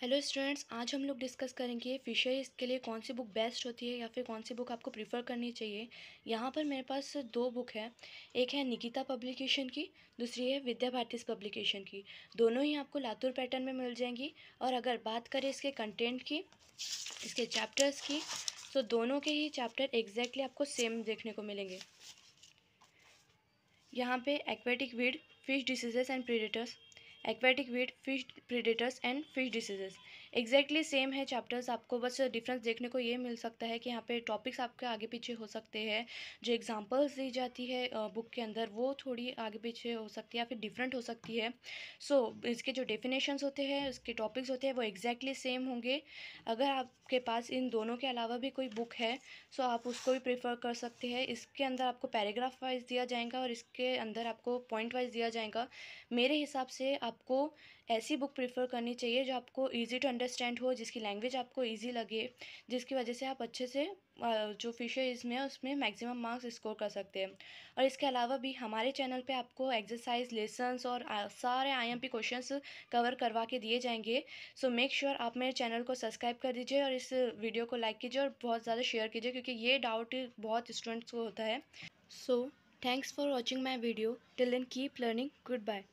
hello students आज हम लोग डिस्कस करेंगे विषय इसके लिए कौन सी बुक बेस्ट होती है या फिर कौन सी बुक आपको प्रीफर करनी चाहिए यहाँ पर मेरे पास दो बुक है एक है निकिता पब्लिकेशन की दूसरी है विद्या भारती पब्लिकेशन की दोनों ही आपको लातूर पैटर्न में मिल जाएंगी और अगर बात करें इसके कंटेंट की इसके चैप्टर्स की तो दोनों के ही चैप्टर एग्जैक्टली आपको सेम देखने को मिलेंगे यहाँ पर aquatic weed fish diseases and predators aquatic weed fish predators and fish diseases exactly same है चैप्टर्स आपको बस डिफरेंस देखने को ये मिल सकता है कि यहाँ पे टॉपिक्स आपके आगे पीछे हो सकते हैं जो एग्जांपल्स दी जाती है बुक के अंदर वो थोड़ी आगे पीछे हो सकती है या फिर डिफरेंट हो सकती है सो so, इसके जो डेफिनेशंस होते हैं उसके टॉपिक्स होते हैं वो एग्जैक्टली सेम होंगे अगर आपके पास इन दोनों के अलावा भी कोई बुक है सो so आप उसको भी प्रेफर कर सकते हैं इसके अंदर आपको पैराग्राफ वाइज दिया जाएगा और इसके अंदर आपको पॉइंट वाइज दिया जाएगा मेरे हिसाब से आप आपको ऐसी बुक प्रीफ़र करनी चाहिए जो आपको ईज़ी टू अंडरस्टैंड हो जिसकी लैंग्वेज आपको ईज़ी लगे जिसकी वजह से आप अच्छे से जो फिशेज में उसमें मैक्सिमम मार्क्स स्कोर कर सकते हैं और इसके अलावा भी हमारे चैनल पे आपको एक्सरसाइज लेसन्स और सारे आईएमपी क्वेश्चंस कवर करवा के दिए जाएंगे सो मेक श्योर आप मेरे चैनल को सब्सक्राइब कर दीजिए और इस वीडियो को लाइक कीजिए और बहुत ज़्यादा शेयर कीजिए क्योंकि ये डाउट बहुत स्टूडेंट्स को होता है so thanks for watching my video till then keep learning good bye